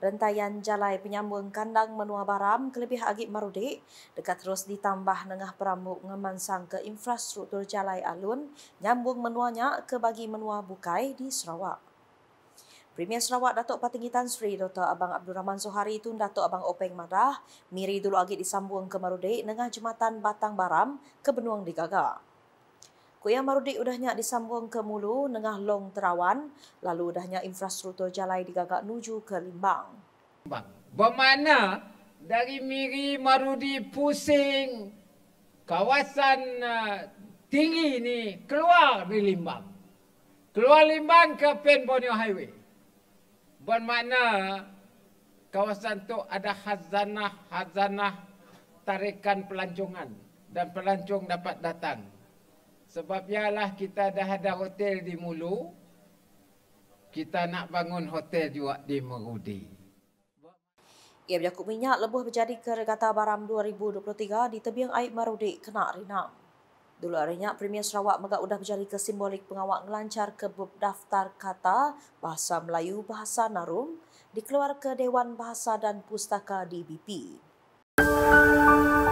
rentayan jalai penyambung kandang menua baram kelebih agik marudik dekat terus ditambah nengah peramuk ngemansang ke infrastruktur jalai alun nyambung menuanya ke bagi menua bukai di Sarawak. Premier Sarawak Datuk Patinggi Tan Sri Dr. Abang Abdul Rahman Sohari Tun Datuk Abang Openg Madah miri dulu agit disambung ke Marudik nengah jematan Batang Baram ke Benuang Digaga. Kuyang Marudik udahnya disambung ke Mulu nengah Long Terawan lalu udahnya infrastruktur jalai digagak menuju ke Limbang. Bermana dari Miri Marudi pusing kawasan eh, tinggi ini keluar di Limbang. Keluar Limbang ke Pen Bonio Highway. Bermana kawasan tu ada hazanah-hazanah tarikan pelancongan dan pelancong dapat datang. Sebab ialah kita dah ada hotel di Mulu, kita nak bangun hotel juga di Merudi. Ia berjakut minyak lebih berjadi ke Regata Baram 2023 di tebing air Merudi kena rinam. Dulu arinya Premier Sarawak mega sudah menjadi ke simbolik pengawak ngelancar ke daftar kata Bahasa Melayu Bahasa Narum dikeluar ke Dewan Bahasa dan Pustaka DBP. Musik